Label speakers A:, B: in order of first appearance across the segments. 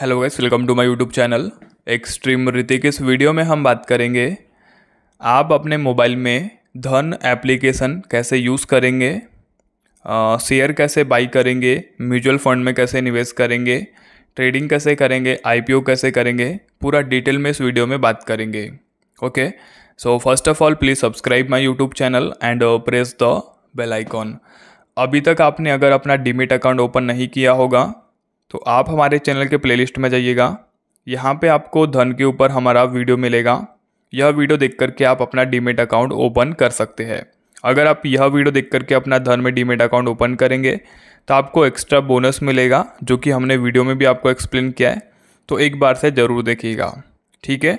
A: hello guys welcome to my YouTube channel extreme Hrithik इस video में हम बात करेंगे आप अपने मोबाइल में धन एप्लीकेशन कैसे यूज़ करेंगे शेयर कैसे बाई करेंगे म्यूचुअल फंड में कैसे निवेश करेंगे ट्रेडिंग कैसे करेंगे आईपीओ कैसे करेंगे पूरा डिटेल में इस वीडियो में बात करेंगे okay so first of all please subscribe my YouTube channel and press the bell icon अभी तक आपने अगर अपना डिमिट अकाउंट ओपन नहीं किया होगा तो आप हमारे चैनल के प्लेलिस्ट में जाइएगा यहाँ पे आपको धन के ऊपर हमारा वीडियो मिलेगा यह वीडियो देख करके आप अपना डीमेट अकाउंट ओपन कर सकते हैं अगर आप यह वीडियो देख करके अपना धन में डीमेट अकाउंट ओपन करेंगे तो आपको एक्स्ट्रा बोनस मिलेगा जो कि हमने वीडियो में भी आपको एक्सप्लेन किया है तो एक बार से ज़रूर देखिएगा ठीक है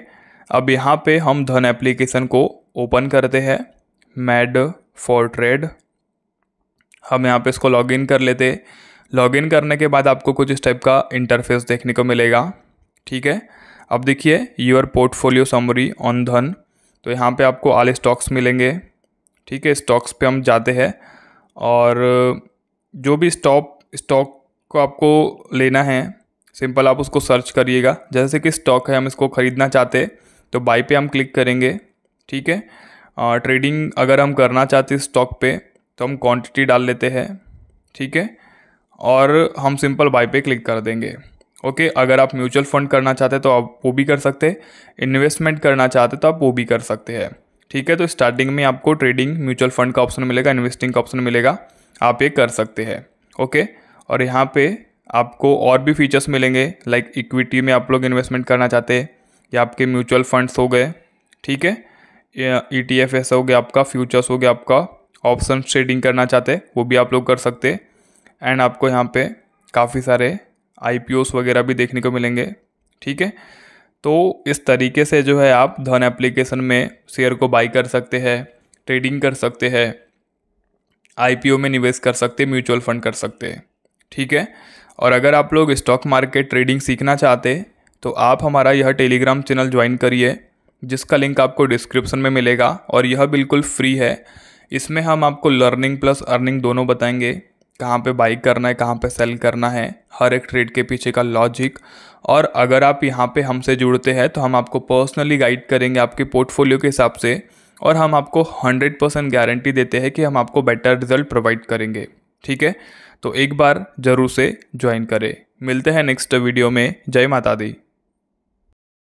A: अब यहाँ पे हम धन एप्लीकेशन को ओपन करते हैं मैड फॉर ट्रेड हम यहाँ पे इसको लॉगिन कर लेते हैं लॉगिन करने के बाद आपको कुछ इस टाइप का इंटरफेस देखने को मिलेगा ठीक है अब देखिए योर पोर्टफोलियो समरी ऑन धन तो यहाँ पे आपको आल स्टॉक्स मिलेंगे ठीक है स्टॉक्स पे हम जाते हैं और जो भी स्टॉक स्टॉक को आपको लेना है सिंपल आप उसको सर्च करिएगा जैसे कि स्टॉक है हम इसको ख़रीदना चाहते तो बाई पे हम क्लिक करेंगे ठीक है ट्रेडिंग अगर हम करना चाहते स्टॉक पे तो हम क्वांटिटी डाल लेते हैं ठीक है और हम सिंपल बाय पे क्लिक कर देंगे ओके अगर आप म्यूचुअल फंड करना चाहते हैं तो आप वो भी कर सकते हैं इन्वेस्टमेंट करना चाहते तो आप वो भी कर सकते हैं ठीक है तो स्टार्टिंग में आपको ट्रेडिंग म्यूचुअल फंड का ऑप्शन मिलेगा इन्वेस्टिंग का ऑप्शन मिलेगा आप ये कर सकते हैं ओके और यहाँ पे आपको और भी फीचर्स मिलेंगे लाइक इक्विटी में आप लोग इन्वेस्टमेंट करना चाहते हैं या आपके म्यूचुअल फंड्स हो गए ठीक है ई टी एफ ऐसा हो गया आपका फ्यूचर्स हो गया आपका ऑप्शन ट्रेडिंग करना चाहते हैं वो भी आप लोग कर सकते हैं एंड आपको यहाँ पे काफ़ी सारे आई वगैरह भी देखने को मिलेंगे ठीक है तो इस तरीके से जो है आप धन एप्लीकेशन में शेयर को बाई कर सकते हैं ट्रेडिंग कर सकते हैं आई में निवेश कर सकते हैं म्यूचुअल फंड कर सकते हैं ठीक है और अगर आप लोग स्टॉक मार्केट ट्रेडिंग सीखना चाहते तो आप हमारा यह टेलीग्राम चैनल ज्वाइन करिए जिसका लिंक आपको डिस्क्रिप्शन में मिलेगा और यह बिल्कुल फ्री है इसमें हम आपको लर्निंग प्लस अर्निंग दोनों बताएंगे कहाँ पे बाई करना है कहाँ पे सेल करना है हर एक ट्रेड के पीछे का लॉजिक और अगर आप यहाँ पे हमसे जुड़ते हैं तो हम आपको पर्सनली गाइड करेंगे आपके पोर्टफोलियो के हिसाब से और हम आपको 100 परसेंट गारंटी देते हैं कि हम आपको बेटर रिजल्ट प्रोवाइड करेंगे ठीक है तो एक बार ज़रूर से ज्वाइन करें मिलते हैं नेक्स्ट वीडियो में जय माता दी